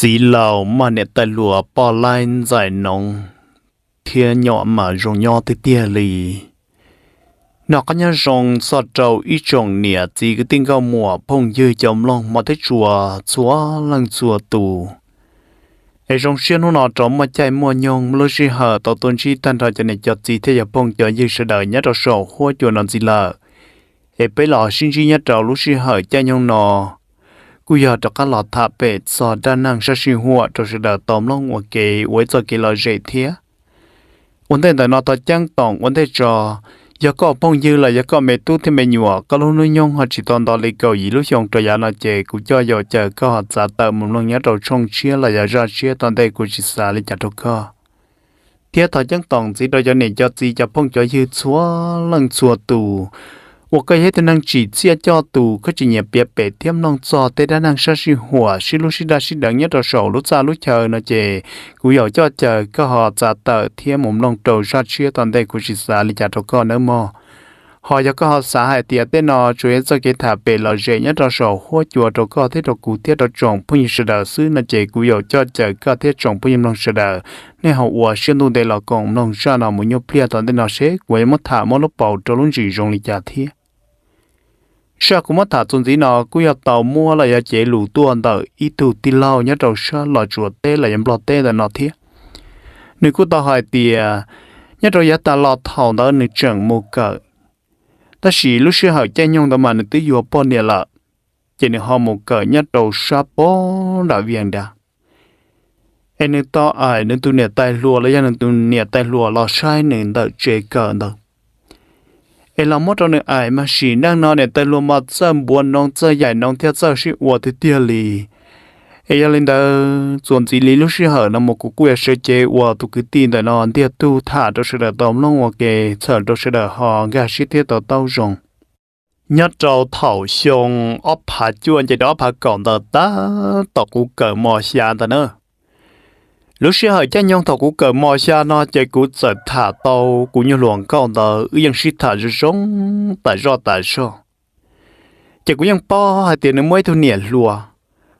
chỉ lầu mà nè tài lùa bỏ lại dài nóng thiên nhỏ mà rong nhỏ tới tia lì nó có nhớ rong sọt trâu ít trồng nè chỉ cái tiếng cao mùa phong dư chồng lòng mà thấy chùa chùa lăng chùa tù ai rong xuyên nọ trống mà chạy mua nhông lối xì hờ tàu tôn chi tan ra cho nên cho chỉ thế giờ phong cho dư sự đời nhớ trâu sầu hoa chùa nằm gì lờ ai bây lò xin chi nhớ trâu lối xì hờ chạy nhông nọ กูอยากจะก็หลอดทับเป็ดสอดด้านนั่งชัชิหัวจะสิเดตอมลงว่าเกไว้จะกี่ลอยเจเทียวันเด่นแต่นอตอจังตองวันเดจอยาก็ป้องยือเลยยาก็เมตุที่เมยัวก็ลุ้นยงหัดจิตอนตอนเลยเกาหลีลุชงตัวยานาเจกูจะอยากเจอก็หัดสาเติมมุมลงเนี้ยเราชงเชี่ยเลยยาจะเชี่ยตอนได้กูจิตสาลิจัดทุกข้อเทียต่อจังตองสิโดยจะเนี่ยจะจีจะป้องจะยืดชัวลังชัวตู我个迄个能只接教徒，可只也别白天弄做，对咱能说是火，是路是大是等一着手，路早路 chờ nó chè, cú yếu cho chờ cơ họ giả tờ thiên mồm lòng đầu ra chia toàn đây cú chỉ xả lý giả cho con nữa Họ cho cơ họ xả hải tiệt tên nó chủ yếu cái thả bể lò rễ nhất ra sổ hoa chùa cho cơ thế cho cú thế cho trồng phun sự đờ sư nó chè cú yếu cho chờ cơ thế trồng phun lòng sự đờ. Nên họ ủa xuyên tu đây là còn lòng ra nó muốn nhô plia toàn tên nó xế, quấy mất thả mất lúc bầu cho luôn chỉ dùng lý giả thiết sao cũng mất thả chuẩn gì nó cứ học tàu mua là giờ chế lũ tuần tờ ít thủ tì lao nhá trâu sa là chuột tê là em lọt tê là nó thiệt nếu cứ tao hỏi thì nhá trâu giá ta lọt thầu đó nếu chẳng mua cờ ta chỉ lúc xưa hỏi chơi nhung đó mà nếu tới vừa bỏ nè là chỉ nếu họ mua cờ nhá trâu sa bỏ đã viền đã em nếu to ai nếu tu nè tay lùa là giờ nếu tu nè tay lùa là sai nên đợi chế cờ đâu เอลามอตอนไอมาฉีนั่งนอนเนี่ยแต่รวมมาเจ้าบวนน้องเจ้าใหญ่น้องเท่าเจ้าชื่อวัวที่เตี้ยลีเอยาลินเดอส่วนสีลีลูกชื่อเหอนมกุกุเอเชเจวัวตุกตีนแต่นอนเตี้ยตู้ถ่าตัวเสดตอมลงวัวเกเฉิดตัวเสดหองกาชิเตี้ยต่อเต้าจงยัดเจ้าเถ่าชงออผาจวนจะดอผากล่องต่อตาตอกูเกิดมอชานแต่เนอะ lúc xưa hỏi cha nhong thọ của cờ mò xa nó chơi của sợ thả tàu của như luồng câu tờ ư dân sĩ thả rồi sống tại do tại sao chơi của dân po hai tiền nó mới thu nhẹ lùa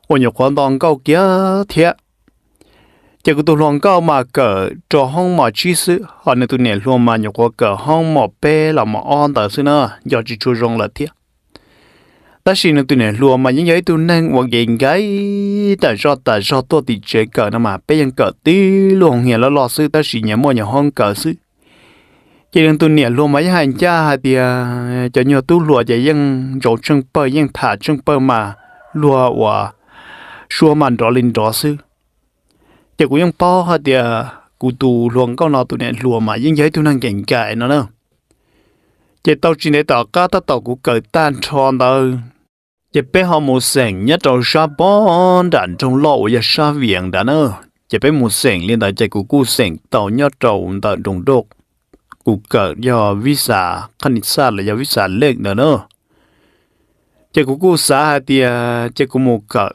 ô nhiều quan đoàn câu kia thiệt chơi của tụ luồng câu mà cờ cho hông mà chi sự họ nên thu nhẹ lùa mà nhiều quan cờ hông mà pe là mà on tại xưa nữa do chỉ chú rong là thiệt ta xin nó tụi này lùa mà những giới tu nâng hoặc gì cái ta do ta do tôi thì chế cờ nó mà bây giờ cờ tí luôn hiện là lo sư ta xin nhà mua nhà hông cờ sư chỉ đừng tụi này lùa mà những hàng cha thì cho nhiều tụi lùa vậy ยัง rổ chân thả chân bờ mà lùa và xua màn rõ lên rõ sư chỉ cũng ยัง bao hay thì cụ tù luồng câu nào tụi này lùa mà những giới tu nâng cảnh cái nó nữa chỉ tao chỉ để tao cá tao tao cũng cởi tan tròn tao chỉ biết họ muốn sảnh nhất trong sa bón đàn trong lộ và sa viện đàn nữa chỉ biết muốn sảnh liên tại chạy của cụ sảnh tàu nhất trong tàu đồng độc cụ cỡ do visa khăn xa là do visa lệ đàn nữa chỉ của cụ xã hai tia chỉ của một cỡ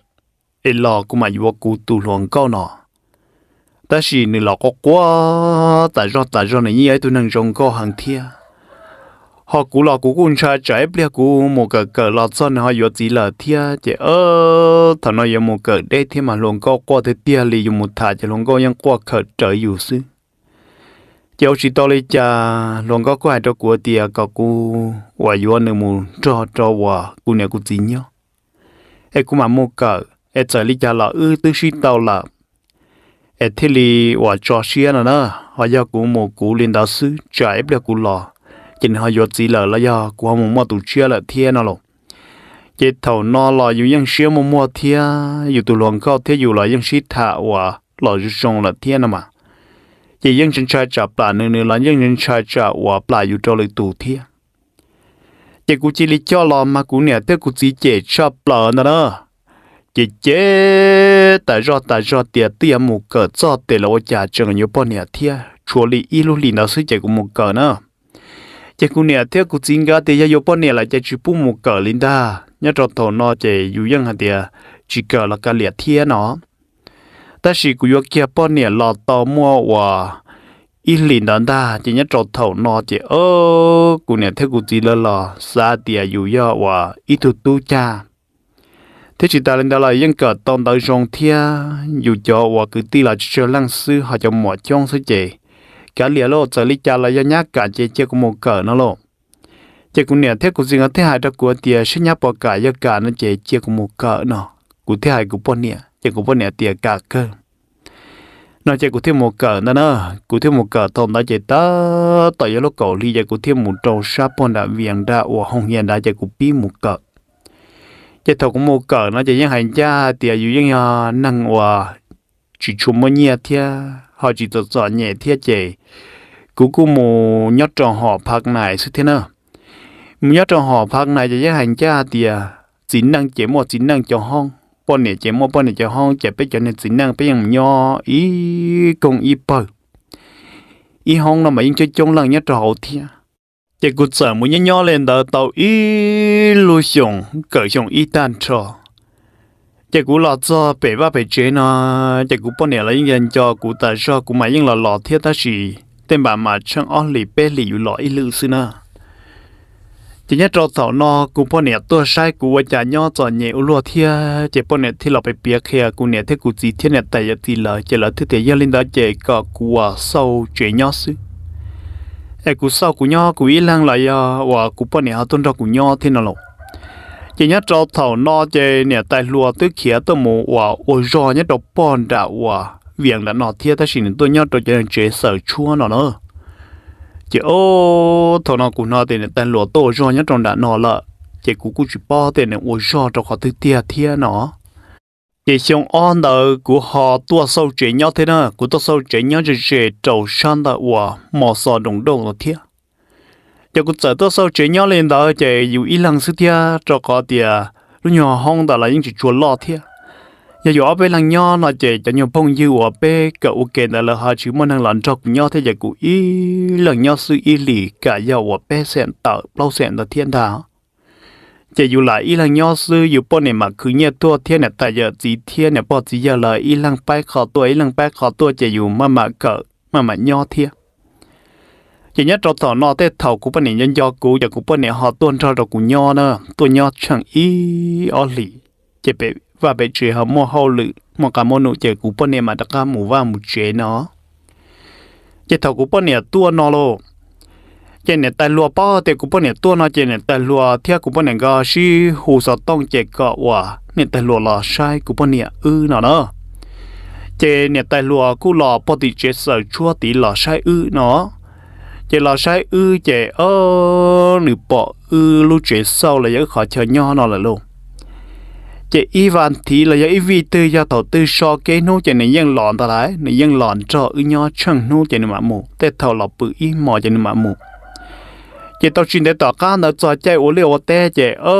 ấy lò của mà vô cụ tu luồng câu nọ ta chỉ nửa lọ có quá ta do ta do này như ấy tôi nâng trồng câu hàng thiêng họ cú lọ cú cũng cha trái bia cú một cái cờ lọ son họ yếu chỉ là thia chỉ ơ thằng nó yếu một cái đây thì mà luôn có qua thế tia li dùng một thà chỉ luôn có những qua khờ trở yếu sư chỉ chỉ to lấy cha luôn có qua cho của tia có cú và yếu em mù cho cho và cú này cú chỉ nhau em cú mà một cái em trở lấy cha là ư tư suy tàu là em thế li và cho xia nữa họ giao cú một cú lên đạo sư trái bia cú lọ chính họ yết gì lờ là do qua họ mua tụ chia là thiên nó lộ chế thầu nó là dù những xíu mua mua thiên dù tụ luồng cao thiên dù là những xí thả và là dù sông là thiên nó mà chỉ những chân trai trả bà nữa nữa là những chân trai trả và bà dù cho lời tụ thiên chỉ cụ chỉ lý cho lo mà cụ nẻ thế cụ chỉ chế cho bà nữa đó chỉ chế tại do tại do tiền tiền mù cờ cho tiền là ô trả trường nhiều bao nè thiên chùa lý ít lúc lý nó sẽ chế cũng mù cờ nữa chỉ cũng nè theo cũng chính cái thì yêu bọn nè là chỉ chụp một cỡ linh ta nhớ trong thổ nó chỉ yêu dân hạt địa chỉ cỡ là cái liệt thiên nó ta chỉ cũng yêu kia bọn nè là tao mua và ít linh đàn ta chỉ nhớ trong thổ nó chỉ ô, cũng nè theo cũng chỉ là là xa địa yêu yêu và ít tu tu cha thế chỉ ta lên đó là dân cỡ tông tới rong thiên yêu cho và cứ ti là chơi lăng sư họ cho mọi trong sư chơi cả lìa lô trở lý cha là do nhá cả chế chế của một cỡ nó lộ chế cũng nè thế cũng gì ở thế hai đó của tiền sẽ nhá bỏ cả do cả nó chế chế của một cỡ nó của thế hai của bọn nè chế của bọn nè tiền cả cơ nó chế của thêm một cỡ nó nó của thêm một cỡ thôn đó chế tớ tại do lúc cậu lý chế của thêm một trâu sa bọn đã viền ra ở hồng hiền đã chế của pi một cỡ chế thầu cũng một cỡ nó chế những hành cha tiền dù những năng hòa chỉ chung một nhẹ thiệt họ chỉ tổ cho nhẹ thiết chế cú cú mù nhót trò họ phạc này sự thế nào nhót trò họ phạc này cho giá hành cha thì chính năng chế một chính năng cho hong bọn này chế một bọn này cho hong chế bây cho nên chính năng bây giờ nhỏ ý công ý bờ ý hong nó mà yên cho chung lần nhót trò hậu thia chế cú sợ muốn nhỏ lên đỡ tàu ý lưu xuống cởi xuống ý tan trò chỉ cú lọt cho bể ba bể chế nó chỉ cú bọn này là những nhân cho cú ta cho cú mà những là lọt thiết ta chỉ tên bà mà chẳng on lì bể lì lọt ít lư xí nữa chỉ nhất trâu thảo nó cú bọn này tôi sai cú và chả nhau cho nhẹ u lọ thiết chỉ bọn này thì lọt bể bia kia cú này thế cú gì thiết này tại giờ thì là chỉ là thứ thế giờ lên đó chỉ có cú à sâu chế nhau xí ai cú sâu cú nhau cú ít lăng lại à và cú bọn này họ tôn ra cú nhau thế nào rồi chỉ nhớ trâu thầu no chơi nè tài lúa tứ khía tơ mù ủa ủa rò nhớ đọc bọn đã ủa việc đã nọ thiết ta xin tôi nhất cho chơi chế sở chua nọ nữa chỉ ô thầu nọ cũng nọ thì nè tài lúa tôi rò nhớ trong đã nọ lợ chỉ cũng cũng chỉ bỏ thì nè ủa rò cho họ tứ tia thiết nọ chỉ xong on đỡ của họ tua sâu chế nhau thế nè của tua sâu chế nhau chỉ chế trâu san đỡ ủa mò sò đồng đồng là thiết giờ cũng chờ tôi sau chế nhau lên đó chế dù ít lần sự thia cho có tiền lúc nhỏ hong đó là những chuyện chuột lo thia giờ dù ở bên làng nhau nó chế cho nhiều phong dư ở bên cậu kể là là họ chỉ muốn hàng lần cho cùng nhau thế giờ cũng ít lần nhau sự ít lì cả giờ ở bên sen tờ bao sen là thiên đạo, chỉ dù là ít lần nhau sư dù bao này mà cứ nhớ tua thiên này tại giờ chỉ thiên này bao chỉ giờ là ít lần bay khó tua ít lần bay khó tua chỉ dù mà mà cỡ mà mà nhau thiên chỉ nhất trong tỏ nó tết thầu của bên này nhân do cũ giờ của bên này họ tuân cho rồi cũng nho nữa tôi nho chẳng ý ở lì chỉ bị và bị chuyện họ mua hậu lự mà cả mua nụ chỉ của bên này mà đặt ra mù vào mù chuyện nó chỉ thầu của bên này tua nó luôn chỉ này tài lúa bao thì của bên này tua nó chỉ này tài lúa theo của bên này gà xí hồ sơ tông chỉ có quả này tài lúa là sai của bên này ư nó nữa chỉ này tài lúa của lò bao thì chỉ sợ chua tí là sai ư nọ chị là sai ư chị ơ nữ bỏ ư lúc chuyện sau là những khỏi chờ nho nó là luôn chị Ivan thì là những vị tư do tổ tư so kế nô chị này dân lòn ta lại này dân lòn cho ư nho chẳng nô chị này mà mù tết thầu là bự y mò chị này mà mù chị tao xin để tỏ cá nó cho chạy ô ô tê chị ơ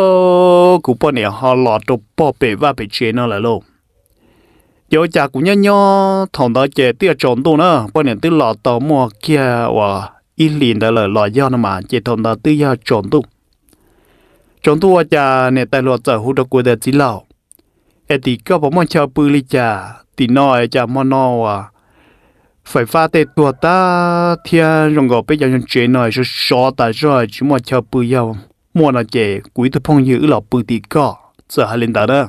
cụ bọn này họ lọt đồ bỏ bể và bể chế nó là luôn yo cha cũng nhớ nhớ thằng đó chị tiêu trộn đồ nữa bọn này tiêu lọt tàu mò kia và ít là lo do mà chỉ thôn đó tự do trộn tu trộn tu cha nè tài lo trở hút được của đời chỉ lão ê thì có bảo mong chờ bự li cha thì nói cha mong nó à. phải pha tê tua ta thiên rong gò bây giờ nhân này sẽ xóa ta rồi chỉ mong chờ bự nhau mua nó chè quý tôi phong như lọ bự thì có giờ hai lên đó đó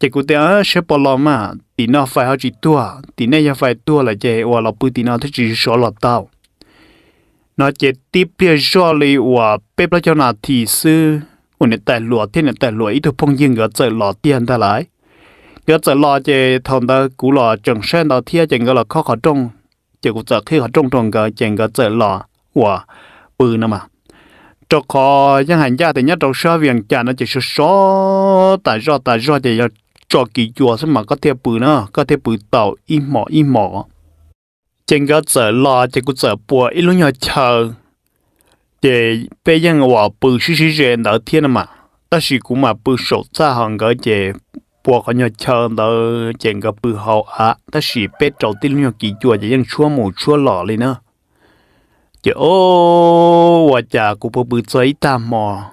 chỉ cụ thể sẽ mà thì nó phải hai chỉ tua thì nay phải tua là chè hoặc bự thì nó thích chỉ xóa lọ tao nó chỉ tiếp theo cho lì và bếp lo cho nó thì sư ổn định tài lụa thiên định tài lụa ít thuộc phong dương ngựa trời lò tiền ta lại ngựa trời lò chỉ thằng ta cú lò trồng sen đó thiên chỉ ngựa là khó khó trông chỉ cũng chỉ khi khó trông trồng ngựa chỉ ngựa trời lò và bự nữa mà cho khó những hành gia thì nhất trong sơ viên chả nó chỉ số số tại do tại do chỉ cho kỳ chùa mà có thể bự nữa có thể bự tàu im mỏ im mỏ chân có sợ lo chân cũng sợ bùa ít lúc nhỏ chờ thì bây giờ ngồi bự xí xí rèn đỡ thiên mà ta chỉ cũng mà bự sổ ra hàng cái chè bùa có nhỏ chờ đỡ chân có bự hậu á ta chỉ bé trâu tí lúc nhỏ kỳ chùa chỉ dân chua mù chua lọ lên nữa chè ô và chả cũng bự bự giấy ta mò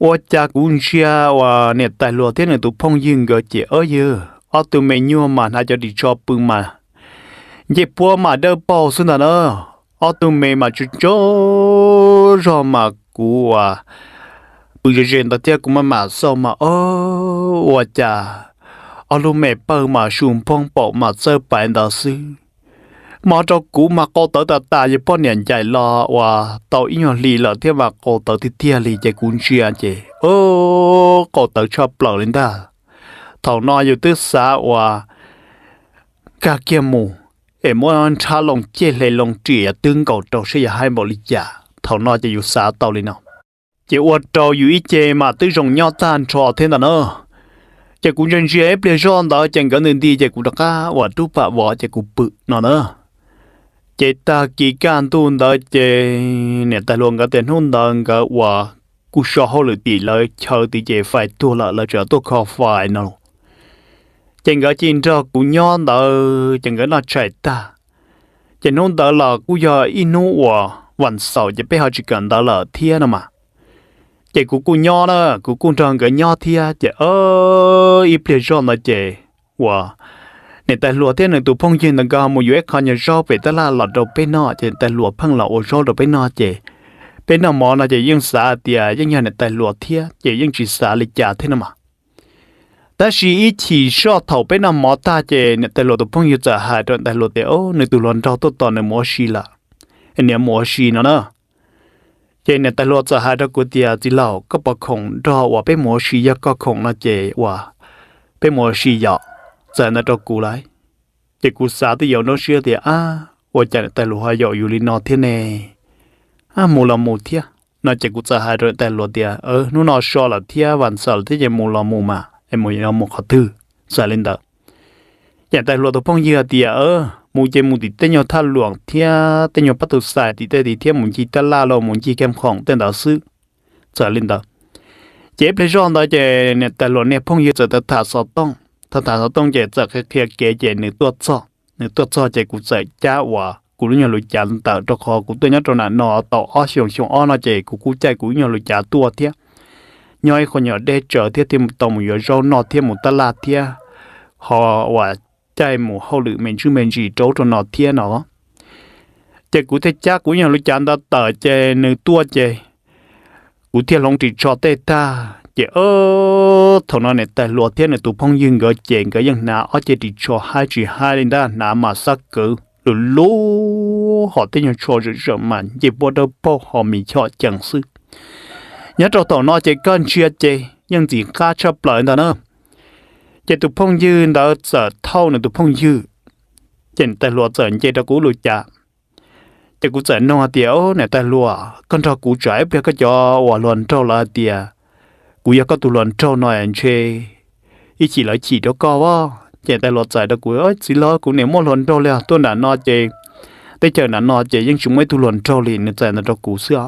và chả cũng xia và nè tài lúa thế này tụ phong dương cái chè ơi ơ tụ mày nhua mà nó cho đi cho bự mà ye po mà đỡ po sun da no o tu me ma chu cho ro ma ku wa bu je jen da tia ku ma ma so ma o wa cha ở lu me bơ mà shum phong po mà sơ pa đó si mà cho cú mà cô tới ta ta như bọn nhận chạy lo à, tàu in hoạt lì lợ thế mà cô tới thì tia lì chạy cuốn chia chị ô cô tới cho lợ lên ta thằng nói อยู่ tức xã à, cả kia mù em muốn lòng chế lệ lòng trẻ à, tương cầu trâu sẽ hai bộ lý giả nó chỉ dụ xã tàu lý nào chỉ uất trâu dụ ý chế mà tư rồng nhau tan trò thế nào nữa chỉ cũng nhân dễ ép lên giòn chẳng có nên đi chỉ cũng đặc ca và tu vợ chỉ cũng bự nó nữa chỉ ta kỳ can tuôn đó chỉ nè ta luôn cái tiền hôn đó cái và cú sợ hậu lực tỷ chờ tỷ chế phải tua lợi lợi trở tua khó phải nào chừng cái chín cho cú nhon đó chừng cái nó chạy ta chừng nó đó là cú giờ inu wa vẫn sầu chỉ biết họ chỉ cần đó là thiên mà chị cú cú nho đó cú cú tròn cái nho thia chị ơ ít biết cho nó chị wow nên tài lúa thế này tụ phong trên tầng cao một dưới con nhà rõ về tới là lọt đầu bên nọ chị tài lúa phăng là ô rõ đầu bên nọ chị bên nọ mỏ là chị dân xã tiề dân nhà này tài lúa thia chị dân chỉ xã lịch trả thế nào mà ta chỉ ít chỉ cho thầu bên nằm mỏ ta chè nè tại lộ phong yêu trả hạ đoạn ta lộ tệ ô nè tụ lòn rau tốt tỏ nè mỏ xì là anh em mỏ xì nó nè chè nè ta lộ trả hạ đoạn của tia chỉ lão có bọc khổng rau và bên mỏ xì ya có khổng là chè và bên mỏ xì ya giờ nè cho cú lại chè cú xá thì yêu nó xưa thì à và chè nè ta lộ hoa dọ yêu lý nó thế nè à mù là mù thiệt nó chè cú trả hạ đoạn tại lộ tia ờ nó nó xò là thiệt vẫn sợ thì chè mù là mù mà em mua nó một khó thư xả dạ lên đó nhà dạ, tại luật phong dừa thì ở mu chế mu thì tên nhau tha luồng thia tên nhau bắt đầu sai thì tên thì thia muốn chi ta la lo muốn chi kem khoảng tên đạo sư xả dạ lên đó chế bây giờ đó chế nhà tại luật này phong dừa giờ ta thả sọt tông ta thả sọt tông chế giờ cái kia kia chế nửa tuất sọ nửa tuất sọ chế cụ sẽ cha hòa cú nhờ lùi chán tạo cho khó cụ tôi nhớ cho nà nọ tỏ o xiong xiong o nó chế cụ cụ chạy cụ nhờ lùi chán tua thiếc nhoi của nhỏ đe trở thiết thêm một tổng nhỏ rau nọ thêm một ta la thia họ và chạy một hậu lự mình chứ mình gì trấu cho nọ thia nó chạy cụ thể chắc của nhà lúc chán ta tờ chạy nữ tua chạy cụ thiên long chỉ cho tê ta chạy ơ thằng nó này tại lúa thiên này tụ phong dương gỡ chạy gỡ dân nà ở chạy chỉ cho hai chỉ hai lên đó nà mà sắc cử lú lú họ tên nhau cho rồi mà chỉ bỏ đâu bỏ họ mình cho chẳng sức ยัดตัวต่อหน้าเจ๊ก้อนเชียร์เจ ยังจีก้าชอบเปล่าเนาะเจตุพงยืนเดาเสดเท่าในตุพงยืนเจนแต่หลัวเสดเจตกูรู้จักจะกูเสินนอเดียวในแต่หลัวก็ทักกูใจเพื่อก็จะว่าหลอนเท่าละเดีย กูอยากก็ตุหลอนเท่าหน่อยเชยอีกทีหลายทีเด็กก็ว่า เจนแต่หลัวสจเด็กกูเอ้ยสิล้อกูเหนี่ยวหลอนเท่าเลยตัวหนาหน้าเจแต่เจ้าหนาหน้าเจยังชุ่มไม่ตุหลอนเท่าเลยในใจในเด็กกูเสือ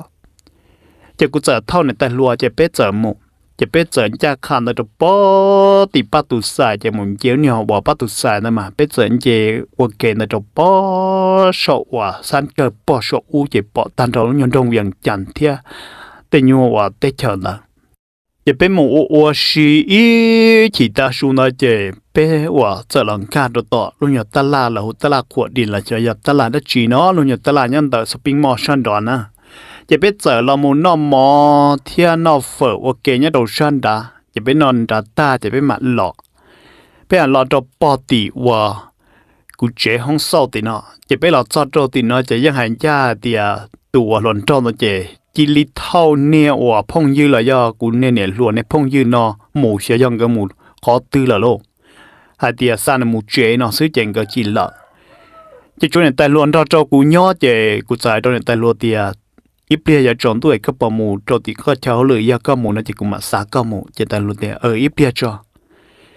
จะกูเจอเท่าในแต่ลัวจะเป๊ะเจอหมูจะเป๊ะเจอจ้าขันแต่ปอติปัตุสายจะมุนเจียวเนี่ยบอกปัตุสายนะมาเป๊ะเจอเจวเกนแต่ปอชอว่าสันเกิดปอชออูเจปอตันเรายนดงอย่างจันเทียแต่ยัวว่าเตเชนะจะเป็นหมูอัวชีอีขีตาชูนาเจเป้ว่าจะหลังกาดต่อลุงอยากตลาดหรือตลาดขวดดินละจะอยากตลาดได้จีเนาะลุงอยากตลาดยันแต่สปริงมอชันดอนนะจะไปเจอเรามูนอมอเทียนอเฟอโอเคเนี่ยโดชันดาจะไปนอนดาตาจะไปหมัดหลอกไปอ่ะเราดอปอติวะกูเจ้ห้องเศร้าติเนาะจะไปเราจอดโตติเนาะจะยังหายยาเตียตัวหล่นจอมเจจิลิเท่าเนี่ยอ่ะพงยืนละยอกูเนี่ยเนี่ยหลวนในพงยืนเนาะหมูเชียยังกับหมูขอตื้อละโลหาเตียซานหมูเจ้เนาะซื้อเจงก็จิละจะช่วยในแต่หลวนดอเจ้ากูย่อเจกูใจตอนในแต่หลวนเตีย ít bia giờ trộn tuổi các bò mù trộn thì có cháu lười giờ có mù nó chỉ cũng mà xả có mù chỉ ta luôn để ở ờ, ít bia cho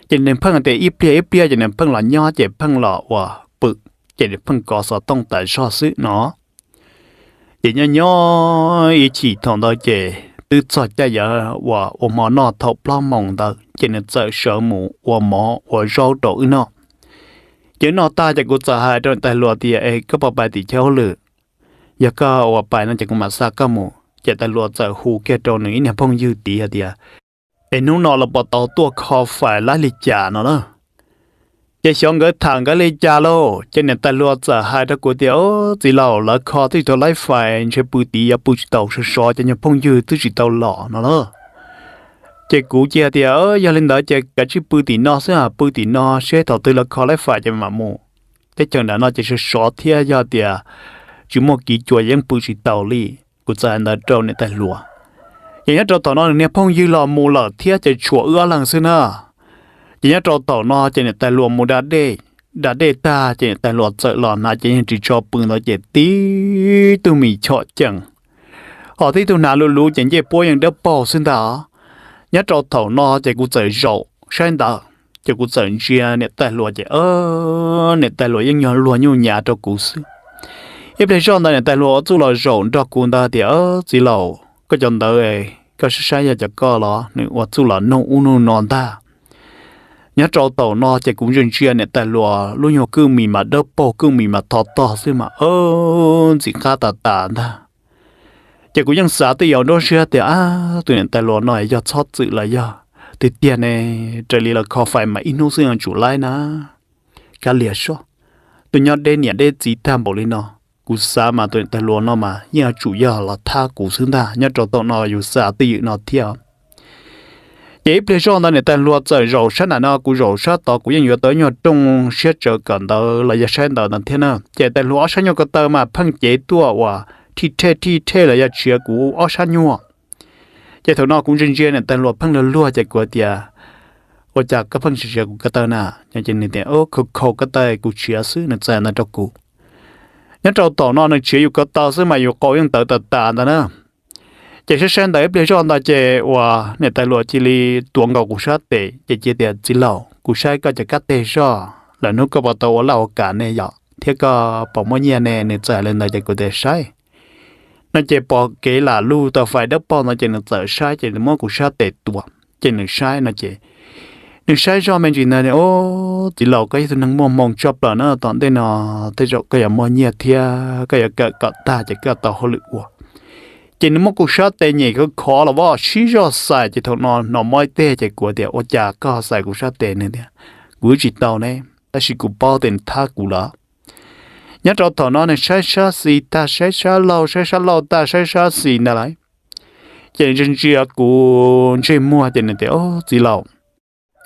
chỉ nên phân để ít bia ít bia chỉ nên phân là nho chỉ phân là và bự chỉ nên có sợ tông tại so xứ nó chỉ nho nho ý chỉ thằng đó chỉ từ cho cha giờ và và mò nó lo mong đó chỉ nên sợ sợ mù và mò rau đổ nó chỉ nó ta chỉ cũng sợ hai trong tay lúa ấy các bà bà thì cháu lười ยาก้าวไปนั่นจะกุมาสักามูจะตะลวจะหูเกตโตหนึ่งเนี่ยพงยืดตีอะเดียเอ็นุนอลบตอตัวคอฝ่ายลลิจานะนะจะชงเกิดทางก็ลิจาโลจะเนี่ยตะลวจะหายตะกูเดียวจีเหล่าละคอที่ตัวไล่ฝ่ายเชปูตียาปุจิตเอาชอจะเนี่ยพงยืดตุจิตเอาหล่อนะนะจ้ากูเจียเดียวย่าลินด้เจะกระชิปูตีนอเสียปูตีนอเชต่อตัวละคอไล่ฝ่ายจะมาโมแต่จังนั้นจะชอเทียยาเดียว chỉ một kỹ chùa dân bù chỉ tàu li của gia anh đã trâu nên tại lúa vậy trâu tàu nó nè phong dư lò mù lò thiết chạy chùa ưa lần xưa nè vậy trâu tàu nó chạy nè tại lúa mù đã đê đã đê ta chạy nè tại lúa sợ lò nà chạy chỉ cho bưng nó chạy tí tu mì chọ chẳng họ thấy tu nà lù lù chạy chạy bố yang đỡ bò xưa đó nhớ trâu tàu nó chạy cụ chạy rậu sang đó chạy cụ chạy chia nè tại lúa chạy ơ nè tại lúa yang nhỏ lúa nhau nhà cho cụ xưa em thấy chọn đây tại lúa chú là rộn cho cuốn ta thì ở chỉ lầu có chọn tới ấy có sự sai giờ cho co lọ nếu hoặc chú là nông u nông non ta nhớ trâu tàu nó chạy cũng dân chuyện này tại lúa luôn nhiều cứ mì mà đớp bò cứ mì mà thọt to xí mà ơ chỉ khá tà tà ta chạy xã tự giờ nó xưa thì à tụi này tại lúa nói do chót chữ là do thì tiền này trở lì là khó phải mà ít nông xương chủ lại na cái liệt số tụi nhỏ đây nhà đây chỉ tham bảo lên nó cú sa mà tụi ta luôn nó mà nhà chủ yếu là tha cú xứng ta nhà cho tụi nó dù sa tự nó theo chế bây giờ nó này ta luôn trời rầu sát là nó cú rầu sát tao cú yên tới nhà trong xét trở cần tao là gia sen tao nên thế nào chế ta luôn sát nhau cái tao mà phăng chế tua và thì thế thì thế là gia chia cú ở sát nhau chế thằng nó cũng riêng riêng này ta luôn phăng là luôn chạy qua tiệt ở chạc các phăng chia của cái tao nè nhà trên này tiệt ô khâu khâu cái tay cú chia xứ này chơi nó cho nhất trâu tổ nó nên chỉ có tao sẽ mà yêu cầu những tờ tờ tàn đó nữa chỉ sẽ xem đấy bây giờ ta chỉ và nè tài lụa chỉ li tuồng cầu của sát tệ chỉ chỉ tiền chỉ lầu của sai có chỉ cắt tê cho là nó có bảo tàu lầu cả nè dọ thế có bảo mỗi nhà nè nè trả lên đây chỉ của tê sai nó chỉ bỏ kể là lưu tàu phải đắp bao nó chỉ nè tờ sai chỉ là mỗi của sát tệ tuồng chỉ nè sai nó chỉ sai cho mình chỉ là để ô thì lâu cái thứ năng mong mong cho bờ nó toàn đây nó thế rồi cái mò nhiệt thia cái cái cái ta chỉ cái tàu hồ lựu chỉ nếu mà cuộc sống tệ nhỉ cứ khó là vợ chỉ cho sai chỉ thôi nó nó mới tệ chỉ của thì ở nhà có sai cuộc sống tệ này thì cuối chỉ tàu này ta chỉ cuộc bao tiền thắt cụ là nhớ cho thằng nó này sai sai gì ta sai sai lâu sai sai lâu ta sai sai gì này lại chỉ nên chỉ là cuộc chỉ mua tiền này thì ô chỉ lâu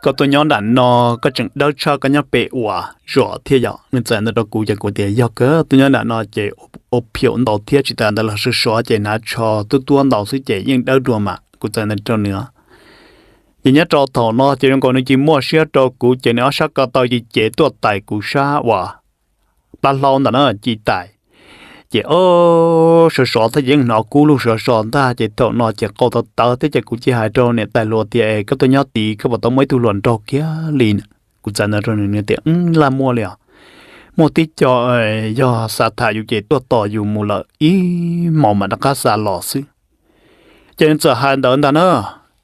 ก็ตัวย้อนดันนอก็จังเดาชาก็ยังเปะวัวจ่อเทียะเงินใจนั่นเรากูจะกูเดียก็ตัวย้อนดันนอเจอบเพียวดอกเทียจิตานั่นเราสื่อเจนะชอตัวตัวดอกสื่อเจยังเดาดวงมากูใจนั่นเจ้าเนื้อยังยัดจอถอนนอเจยังก่อนนี่จีมั่วเสียดอกกูเจเนาะชักก็ต่อจีเจตัวไตกูชาว่าปลาลองนั่นเออจีไต chị ô sợ sợ thế những nó cú lúc sợ sợ ta chị thọ nó chị câu tao tớ thế chị cũng chỉ hai trâu nè tài lúa thì cấp tao nhớ tí cấp bảo tao mấy thu luận trâu kia liền cũng chẳng là rồi nè thì ứng ừ, là mua liền mua tí cho ờ, do sa thả dù chị tôi tỏ dù mù lợ ý màu mà nó cá sa lò xứ cho nên giờ hai đợn đàn ơ,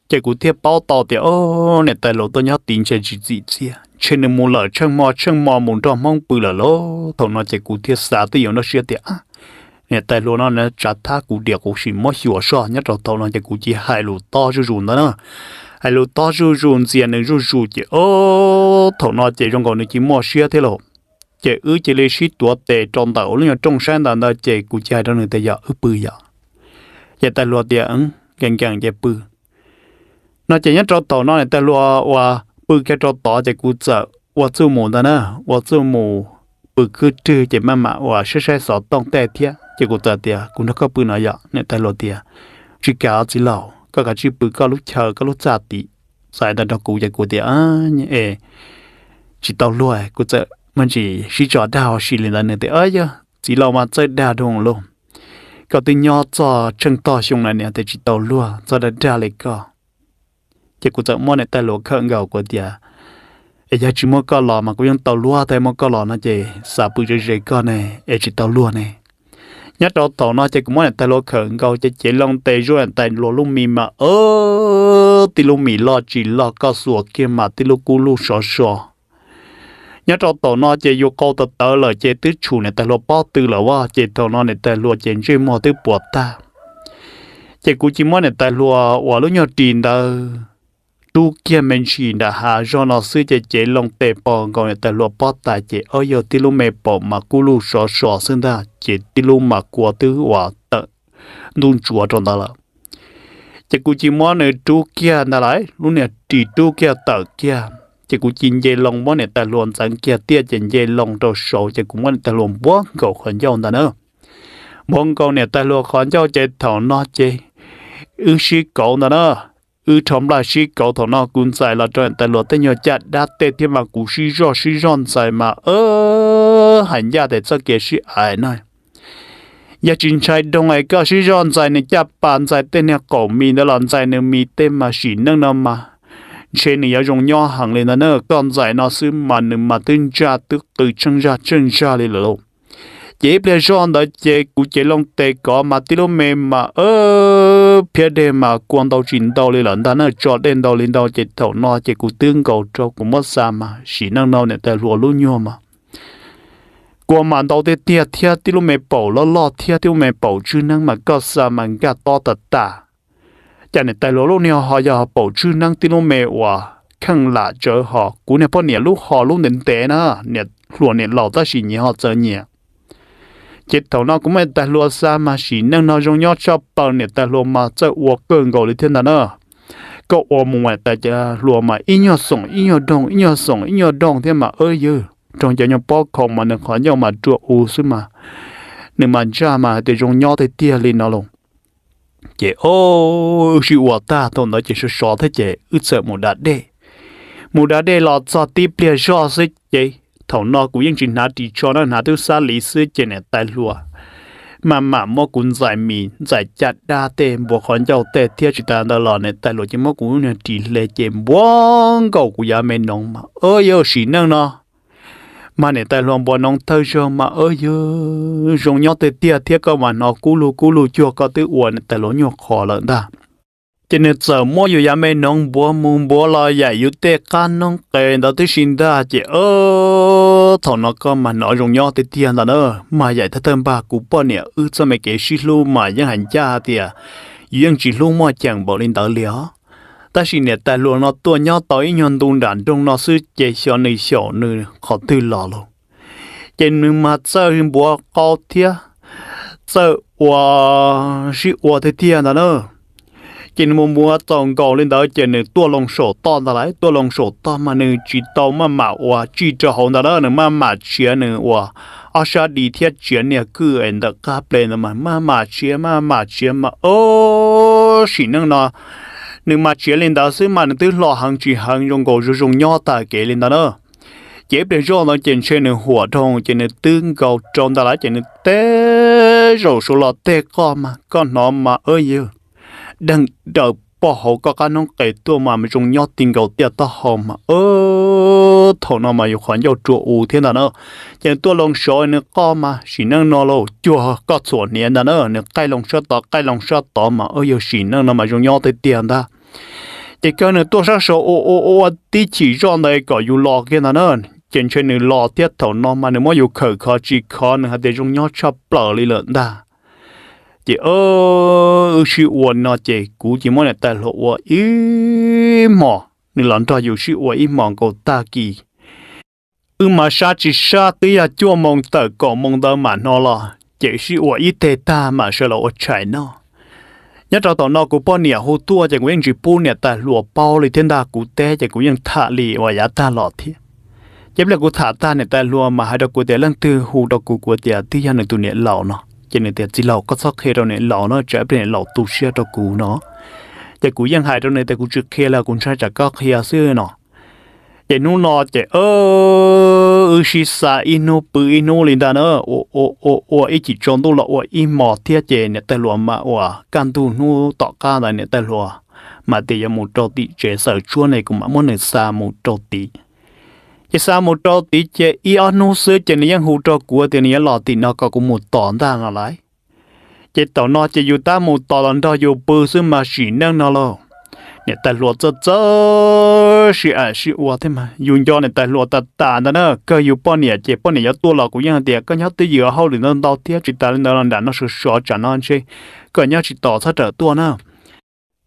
chị cũng thiết bao tỏ thì ô nè tại lúa tao nhớ tí chị chỉ gì chứ trên mù lợ chân mò chân mò mù trâu mong bự lợ lô thọ nó chị cũng thiết sa tôi yêu nó xưa thì à เนี่ยแต่ลูนั่นเนี่ยจัดท่ากูเดียกูชิมอหิวชอเนี่ยเราตอนนั้นจะกูจีไฮลูต่อจู่จู่นั่นนะไฮลูต่อจู่จู่เสียหนึ่งจู่จู่จีโอ้ถอนอจีจงก่อนเนี่ยจีมอเชียเท่าไหร่จีอื้อจีเลยชิตัวเตะจงแต่โอ้เนี่ยจงแซนแต่เนี่ยจีกูจีไฮตอนนึงแต่ยาอื้อปือยาเนี่ยแต่ลูเดียงแกงแกงจีปือนั่นจีเนี่ยเราตอนนั้นเนี่ยแต่ลูว่าปือแค่เราต่อจีกูจะว่าจู่หมูนั่นนะว่าจู่หมูปือคือจื้อจีแม่หมาว่าใช่ใช่สอนต้องแต่เทีย chỉ có ta tiệt cũng nó có bự nãy giờ nên ta lo tiệt chỉ cả chỉ lâu các cái chỉ bự các lúc chờ các lúc trả tí sai ta đâu cũng chỉ có tiệt à nhẹ chỉ tao lo ấy cũng chỉ mình chỉ chỉ cho đào chỉ lên là nên tiệt ấy giờ chỉ lâu mà chơi đào đúng luôn cái tin nhỏ cho chân to xuống này nè thì chỉ tao lo cho đã đào lại cả chỉ có chỉ mỗi này ta lo khẩn gạo của tiệt ấy chỉ mỗi cái lò mà cũng ยัง tao lo thì mỗi cái lò nó chỉ sạp bự chơi con này chỉ tao lo này nhất đầu tổ nó chỉ cũng muốn là tay lô khẩn cầu chỉ chỉ lòng tay rồi tay lo lù mì mà ơ tì lù mì lo chỉ lo có sủa kia mà tì lù cú lù sọ sọ nhất đầu tổ nó chỉ yêu câu tờ tờ là chỉ tứ chủ này tay lo bao tư là wa chỉ tổ nó này tay lô chỉ chơi mò tứ bột ta chỉ cú chỉ muốn này tay lo hòa lú nhau tiền đâu tu kia mình chỉ đã hạ cho nó sư chế chế lòng tệ bò gọi tại luật bó tài chế ở giờ tí lũ mẹ bò mà cú lũ sọ sọ xưng ra chế tí lũ mà của tứ hòa tợ nôn chúa trong đó là chế cú chỉ món này tu kia nà lại lúc này chỉ tu kia tợ kia chế cú chỉ chế lòng món này tại luận sáng kia tia chế chế lòng trong sọ chế cú món này tại luận bó gầu khẩn dâu ta nữa món câu này tại luận khẩn dâu chế thảo nó chế ư sĩ cậu ta nữa ư chấm là sĩ cầu thọ nó cũng giải là cho tài ta lo tên nhờ chặt đã tê thiên mà cũng sĩ do sĩ ròn giải mà ơ hẳn gia để cho kia sĩ ai này ya chính trai đông ai có sĩ ròn giải này chặt bàn giải tên nhà cổ mi nó lòn giải nữa mi tên mà sĩ nâng nó mà trên này dùng nho hàng lên nó con giải nó sư mà nữa mà tên cha tức từ chân ra chân cha lên lộ chế bây giờ anh đã chế cụ chế long tê có mà tí lô mê mà ơ phía đề mà quan tàu chính tàu lên lần ta nó cho đến tàu lên tàu chế thầu nó chế cụ tương cầu cho cụ mất xa mà xí năng nào nè tài lúa lúa nhua mà quan mà tàu tê tia tia tí lô mê bầu lo lo tia tí lô mê bầu chư năng mà có xa mà gà to tật tà chả nè tài lúa lúa nhua họ giờ bầu chư năng tí lô mê hòa khăn lạ chờ họ cụ nè bọn nè lúc họ lúc nền té nó nè lúa nè lò ta xí nhì họ chờ nhì chế thầu nó cũng mới ta lúa xa mà chỉ nâng nó dùng nhau cho bao nè ta lúa mà cho uo cơn gạo lý thiên đàn ơ có uo mùa ta cho lúa mà ít nhau sủng ít nhau đồng ít nhau sủng ít nhau đồng thế mà ơi dư trong cho nhau bỏ không mà nên khó nhau mà chua u xứ mà nên mà cha mà thì dùng nhau thì tia lên nó luôn chế ô sự uo ta tôi nói chỉ số thế chế ít sợ một đạt đê một đạt đê lọt cho tiếp liền cho xích chế thầu nó cũng yên chừng nát đi cho nó nát tôi xa lý sư trên này tài lùa mà mà mò cũng giải mì giải chặt đa tê bộ khón giàu tê thiết chỉ ta đó lò này tài lùa chứ mò cũng nên chỉ lệ chém buông cầu của gia mình nông mà ơi ơi xí năng nó mà này tài luôn bỏ nông thơ cho mà ơi ơi dùng nhau tê tia thiết cơ mà nó cú lù cú lù chưa có tư uổng này tài lùa nhọ khó lợn ta cho nên giờ mua dù nhà mẹ nông bố mùng bố lo dạy dù tê can nông kề đó tới xin ra chị ơ thọ nó có mà nói rồng nho thì tiền là nữa mà dạy thật thân bà cũng bỏ nè ư cho mày kể xí lu mà những hành cha thì à nhưng chỉ lu mà chẳng bỏ lên tờ lió ta xin nè ta luôn nó tua nho tới nhon đun đàn trong nó sư chế xó này xó nữ khó tư lò luôn trên mà sợ hình bố cao thia sợ wow, shit, wow, thế tiền là nữa trên mua mua tông gò lên đó trên này tua lông sổ to ra lại tua lông sổ to mà nè chỉ tàu mà mà ủa chỉ cho hồn đó nè mà mà chia nè ủa ở xa đi thiết chiến nè cứ anh đã cáp lên mà mà mà chia mà mà chia mà ô xin năng nó nếu mà chia lên đó xí mà nó tự lo hàng chỉ hàng dùng gỗ dùng nhau ta kể lên đó nữa chế bên rồi nó trên trên nè หัว trong trên nè tương cầu trong đó lại trên nè té rồi số lọ té con mà con nó mà ơi yêu đừng đợi bỏ hậu có cái nông kể tua mà mình dùng nhau tình cầu tiệt ta hậu mà ơ thổ nó mà yêu khoản yêu chùa u thế nào nữa chẳng tua lòng soi nữa có mà chỉ năng nó lâu chùa có sổ niên nào nữa nữa cái lòng sơ tỏ cái lòng sơ tỏ mà ơ yêu chỉ năng nó mà dùng nhau tới tiền ta chỉ cần nữa tua sáng sổ ô ô ô tí chỉ cho này có yêu lo cái nào nữa chẳng chuyện nữa lo tiệt thổ nó mà nữa mà yêu khởi khó chỉ khó nữa để dùng nhau cho bờ lý lợn ta chị ơ sư uẩn nó chị cú chỉ muốn là tài lộ uẩn ý mò nên lần ta dù sư uẩn ý mò cô ta kỳ ư mà sa chỉ sa tí là chua mong tờ cổ mong tờ mà nó là chỉ sư uẩn ý tê ta mà sẽ là uẩn chạy nó nhất là tao nó cũng bao nhiêu hồ tua chẳng quen chỉ bao nhiêu tài lụa bao lì thiên ta cú té chẳng cũng ยัง thả lì và giá ta lọt thiệt chấp là cú thả ta này tài lụa mà hai đầu cú té lăng từ hồ đầu cú của té tí hơn là tụi này lão nó cho nên tiền chỉ lẩu có sót khi đâu này lẩu nó trở thành lẩu tu sửa cho cũ nó แต่กูยังหายตรงนี้แต่กูจุดเคลียร์กูใช้จากก็เคลียร์ซื้อเนาะแต่นู่นนอแต่เออชิสาอินูปือินูลินดาเนอะโอโอโอโออีจิจงตุละโออีหมอเทียเจเนี่ยแต่หลวมมาว่าการตูนู่ต่อการอะไรเนี่ยแต่หลวมมาแต่ยังมุตโตติเจเสอชั่วในกูมาโมเนซามุตโตติ chỉ sao một trâu tí chế y ăn nô sơ chỉ này trâu của thì này lọ tí nó có một tòn ra ngà lại chỉ tàu nó chỉ dù ta một tòn lần đó dù bự sơ nó lo nè ta lụa cho cho xỉ à xỉ ua thế mà dùng cho nè ta lụa ta tàn đó nữa cơ dù bọn nè chỉ bọn nè tua lọ cũng như thế cơ nhớ tới giờ hậu thì nó đau tiếc chỉ ta lên đó là nó sửa sửa chẳng nó chơi cơ nhớ chỉ tỏ thật ở tua nữa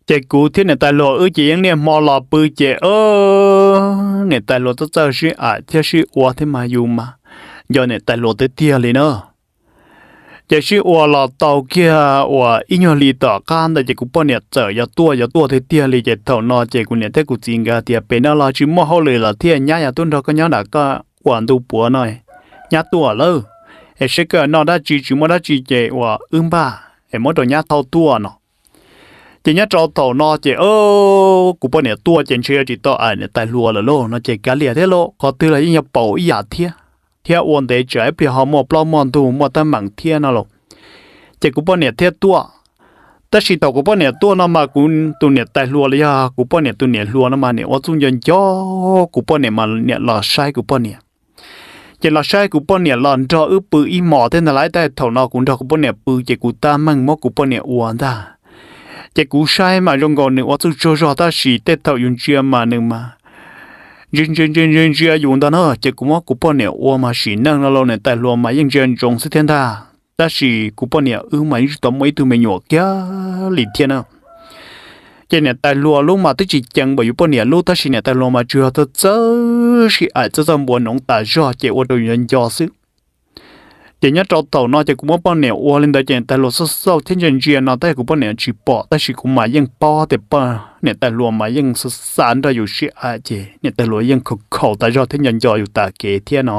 chị cụ thế này ta lộ ư chị yên nè mò lò bư chị ơ nè ta lộ tất cả sự à thế sự ua thế mà dù mà do nè ta lộ tới tia liền nữa chị sự ua lò tàu kia ua in nhau lì tỏ can tại chị cụ bao nè chở giờ tua giờ tua thế tia lì chạy thầu nọ chị cụ nè thế cụ chín gà tia bên nó là chỉ mò hậu lì là tia nhá nhà tuân đó có nhá đã có quản tu bùa này nhá tua lơ em sẽ cỡ nó đã chỉ chỉ mò đã chỉ chị ua ưng ba em mò đồ nhá thâu tua nó chỉ nhớ trâu tàu nó chỉ ô cụ bọn này tua chỉ chơi chỉ tao ảnh tại lúa là lô nó chỉ cá liệt thế lô có tư là như bảo ý giả dạ thiệt thiệt ổn để chơi bị họ mua plau mòn tu mua tâm bằng thiệt nó lô chỉ cụ bọn này thiệt tua ta chỉ tàu cụ bọn này tua nó mà cụ tu nè tại lúa là ya cụ bọn này tu nè lúa nó mà nè ô chung dân cho cụ bọn này mà này là sai cụ bọn này chỉ là sai cụ bọn này lần cho ướp bự y mỏ thế là lại tại thầu nó cũng cho cụ bọn này bự chỉ cụ ta mang mốt cụ bọn này uổng ta chỉ cú sai mà trong gòn nữa tôi cho cho ta xì tết thầu dùng chia mà nữa mà dân dân dân dân chia dùng ta nó chỉ cú mà cú bao nè ô mà xì năng nó lâu tại luôn mà dân dân trong sẽ thiên ta ta xì cú bao nè ư mà những tấm mấy thứ mình nhỏ kia lì thiên à chỉ nè tại luôn lúc mà tôi chỉ chẳng bởi bao nè lúc ta xì nè tại luôn mà chưa tôi chớ xì ai chớ trong buồn nóng ta cho chỉ ô đồ nhân cho sức จนยจตนอจะกูมปนเนี่วอลินดเจนแต่ลสสเช่นเจียนอแต่กูปนเนี่ยจีปอแต่ชิกูมายังปอแต่ปอเนี่ยแต่รวมมายังสสารได้อยู่ชีอาเจเนี่ยแต่รวยังขเขาแต่ยอเช่นยังจอยู่ตาเกเทียนอ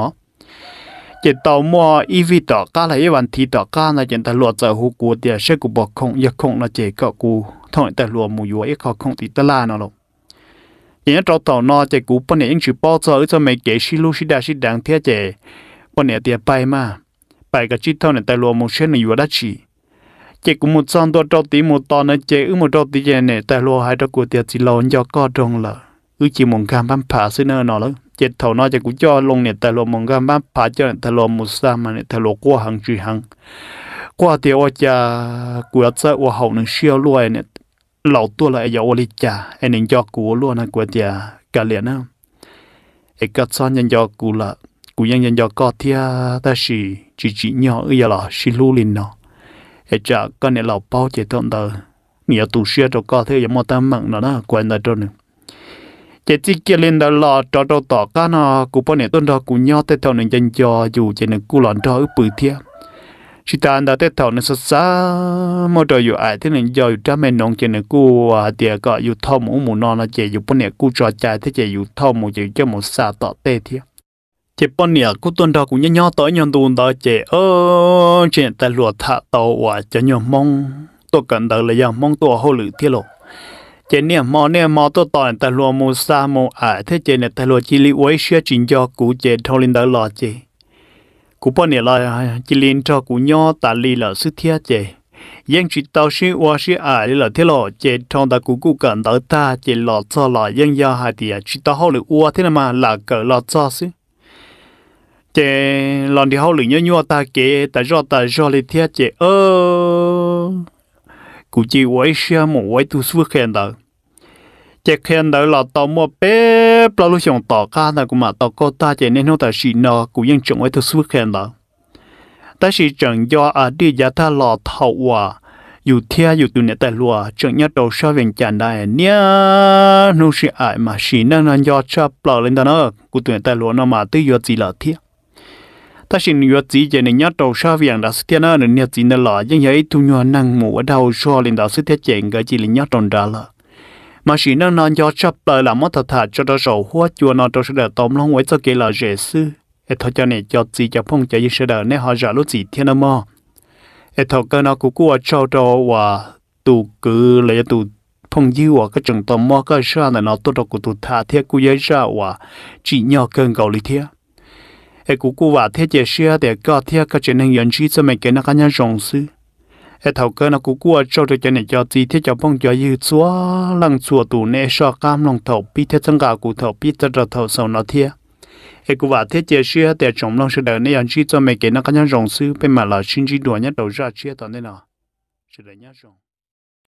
เจตอมัวอีวิต่อก้าไหลวันทีต่อก้าในเจนตะลวดจะหูกูเดียเชกูบอกคงยากคงนะเจก็กูถอยแต่รวมมูยัวไอ้ขอคงติตลานอหลงเจนตอต่อนอเจกูปนเนี่ยยังชิปอจอจะไม่เกชิลูชิดาชิดังเทียเจ ปนเนี่ยเตียไปมา bài cái chi thâu này tại lúa một xe này vừa đã chỉ chỉ cũng một trăm tôi trâu tí một to nữa chế ư một trâu tí gì này tại lúa hai trâu của tiệt chỉ lòn cho co trồng lợ ư chỉ một cam bám phá xí nữa nọ lắm chỉ thầu nó chỉ cũng cho lông này tại lúa một cam bám phá cho này tại lúa một sa mà này tại lúa qua hàng chữ hàng qua thì ở cha của cha ở hậu này siêu luôn e này lâu tua lại giờ ở cha anh nên cho của luôn này của tiệt cả liền á ai cắt son nhân cho của là của nhân nhân cho co thia ta xì chỉ chỉ nhỏ ấy là xin lú lên nó hết chả con này lão bao chế tông tờ nhiều tù xe cho có thế mà ta mặn nó nó quen là trơn chế chỉ kia lên đó là cho cho tỏ cá nó cụ bọn này tôn đó cụ nhỏ tết thầu nên dành cho dù chế nên cụ lòn cho ở bự thiệt chỉ ta đã tết thầu nên sơ sá mỗi trời dù ai thế nên giờ cha mẹ nông chế nên cụ à, tiệt có dù thâu mũ mũ non là chế dù bọn này cụ trò chạy thế chế dù thâu mũ chỉ cho một sa tỏ tê thiệt chỉ bọn nè cũng tuần đó cũng nhớ nhớ tới nhon tuần đó chỉ ơ chuyện tại lụa thả tàu và cho nhon mong tôi cần đợi là giờ mong tôi hồ lử thiết lộ chỉ nè mò nè mò tôi toàn tại lụa mù sa mù ải thế chỉ nè tại lụa chỉ li quấy xe chính cho cụ chỉ thâu linh đợi lọ chỉ cụ bọn nè là chỉ liên cho cụ nhớ tại li là sức thiết chỉ yên chỉ tao sĩ hoa sĩ ải là thiết lộ chỉ trong ta cụ cụ cần đợi ta chỉ lọ cho lọ yên giờ hai thì chỉ tàu hồ lử hoa thế mà là cỡ lọ cho xí chế lần đi hậu lĩnh nhớ nhua ta kế ta do ta do lên thiết chế ơ cụ chỉ quấy xe một quấy tu sửa khen đó chế khen đó là tao mua bé bao lúc chồng tao cá là cũng mà tao có ta chế nên nó ta xịn nó cụ yên chồng quấy tu suốt khen đó ta chỉ chồng do à đi giá ta lọ thầu à dù thia dù tu nè ta lùa chồng nhất đầu sao vẹn chản đại nia nó sẽ ai mà xịn nó do cha bao lên đó nó cụ tu nè ta lùa nó mà tư do gì là thiết ta xin nhớ gì giờ này nhớ đầu sao việc đã xuất hiện ở nền gì nữa là những vậy thu nhớ năng mù ở đâu cho lên đã xuất hiện chuyện cái gì là nhớ tròn ra là mà chỉ năng nói cho chấp lời là mất thật thật cho đó sầu hoa chùa nó cho sự đời tóm lòng với cho kia là dễ sư ê thôi cho này cho gì cho phong cho gì sự đời nên họ giả lúc gì thiên âm ê thôi cái nó cũng qua cho đó và tụ cứ lấy tụ phong dư và cái chừng tóm mò cái sao này nó tốt đó của tụ thà thiết của giấy ra và chỉ nhỏ cơn cầu lý thiết e cú cú và thế chế xưa để có thế các chuyện hình nhận chi cho mình cái nó cá nhân rộng sư e thầu cơ nó cú cú ở trong cho chuyện này cho gì thế cho bông cho dư chúa lăng chùa tù nè so cam lòng thầu bi thế chân gà cụ thầu bi chân ra thầu sau nó thế e cú và thế chế xưa để trồng lòng sự đời này nhận chi cho mình cái nó cá nhân rộng sư bên mà là xin chi đùa nhất đầu ra chia toàn đây nào sự đời nhất rộng